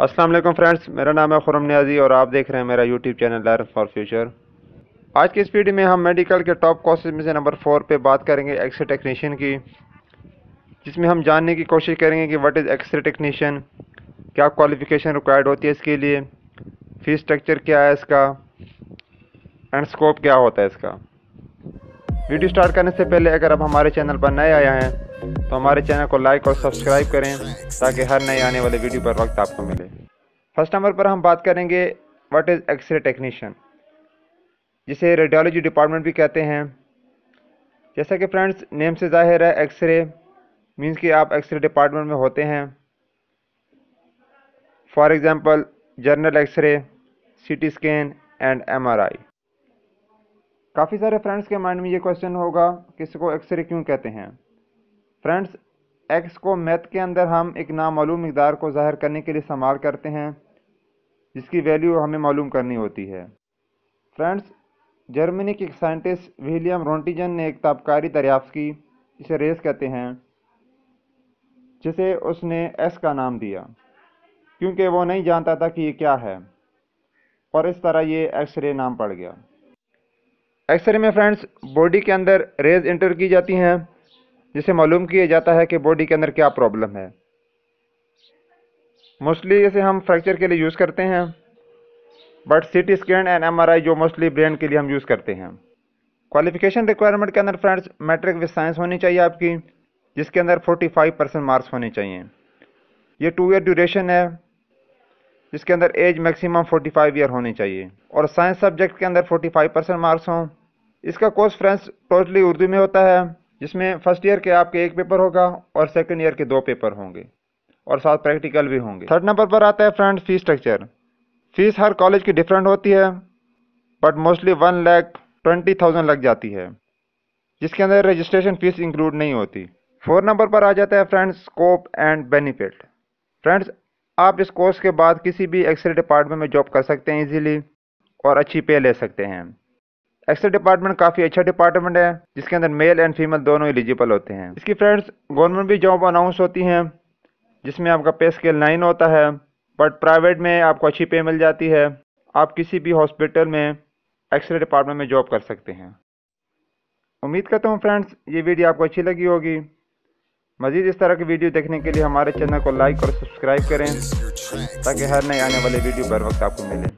Aslam friends मेरा नाम है खुरम न्याजी और आप देख रहे हैं मेरा YouTube channel learn for future आज की इस वीडियो में हम मेडिकल के टॉप कोर्सेज में से नंबर फोर पे बात करेंगे एक्सरे टेक्नीशियन की जिसमें हम जानने की कोशिश करेंगे कि व्हाट इज़ एक्सरे टेक्नीशियन क्या क्वालिफ़िकेशन रिक्वायर्ड होती है इसके लिए फीस स्ट्रक्चर क्या है इसका एंड स्कोप क्या होता है इसका वीडियो स्टार्ट करने से पहले अगर आप हमारे चैनल पर नए आए हैं तो हमारे चैनल को लाइक और सब्सक्राइब करें ताकि हर नए आने वाले वीडियो पर वक्त आपको मिले फर्स्ट नंबर पर हम बात करेंगे व्हाट इज़ एक्सरे टेक्नीशियन जिसे रेडियोलॉजी डिपार्टमेंट भी कहते हैं जैसा कि फ्रेंड्स नेम से जाहिर है एक्सरे मीन्स कि आप एक्सरे डिपार्टमेंट में होते हैं for example general x-ray T scan and I काफ़ी सारे फ्रेंड्स के माइंड में ये क्वेश्चन होगा कि इसको एक्सरे क्यों कहते हैं फ्रेंड्स एक्स को मैथ के अंदर हम एक नामूम मकदार को ज़ाहिर करने के लिए इस्तेमाल करते हैं जिसकी वैल्यू हमें मालूम करनी होती है फ्रेंड्स जर्मनी के एक साइंटिस्ट विलियम रोंटीजन ने एक ताबकारी दरियाफ्त की इसे रेस कहते हैं जिसे उसने एक्स का नाम दिया क्योंकि वो नहीं जानता था कि ये क्या है और इस तरह ये एक्सरे नाम पड़ गया एक्सरे में फ्रेंड्स बॉडी के अंदर रेज इंटर की जाती हैं जिसे मालूम किया जाता है कि बॉडी के अंदर क्या प्रॉब्लम है मोस्टली इसे हम फ्रैक्चर के लिए यूज़ करते हैं but C T scan and M R I जो मोस्टली ब्रेन के लिए हम यूज़ करते हैं क्वालिफिकेशन रिक्वायरमेंट के अंदर फ्रेंड्स मैट्रिक विद साइंस होनी चाहिए आपकी जिसके अंदर 45 परसेंट मार्क्स होने चाहिए ये टू ईयर ड्यूरेशन है जिसके अंदर एज मैक्सिमम 45 ईयर होनी चाहिए और साइंस सब्जेक्ट के अंदर 45 परसेंट मार्क्स हों इसका कोर्स फ्रेंड्स टोटली उर्दू में होता है जिसमें फर्स्ट ईयर के आपके एक पेपर होगा और सेकेंड ईयर के दो पेपर होंगे और साथ प्रैक्टिकल भी होंगे थर्ड नंबर पर आता है फ्रेंड फीस स्ट्रक्चर फीस हर कॉलेज की डिफरेंट होती है but mostly one lakh twenty thousand लग जाती है जिसके अंदर रजिस्ट्रेशन फीस इंक्लूड नहीं होती फोर नंबर पर आ जाता है friends scope and benefit friends आप इस कोर्स के बाद किसी भी एक्सरे डिपार्टमेंट में जॉब कर सकते हैं इजीली और अच्छी पे ले सकते हैं एक्सरे डिपार्टमेंट काफ़ी अच्छा डिपार्टमेंट है जिसके अंदर मेल एंड फीमेल दोनों एलिजिबल होते हैं इसकी फ्रेंड्स गवर्नमेंट भी जॉब अनाउंस होती हैं जिसमें आपका पे स्केल नाइन होता है बट प्राइवेट में आपको अच्छी पे मिल जाती है आप किसी भी हॉस्पिटल में एक्सरे डिपार्टमेंट में जॉब कर सकते हैं उम्मीद करता हूँ फ्रेंड्स ये वीडियो आपको अच्छी लगी होगी मज़ीद इस तरह की वीडियो देखने के लिए हमारे चैनल को लाइक और सब्सक्राइब करें ताकि हर नए आने वाले वीडियो बर वक्त आपको मिले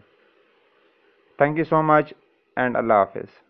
thank you so much and allah hafiz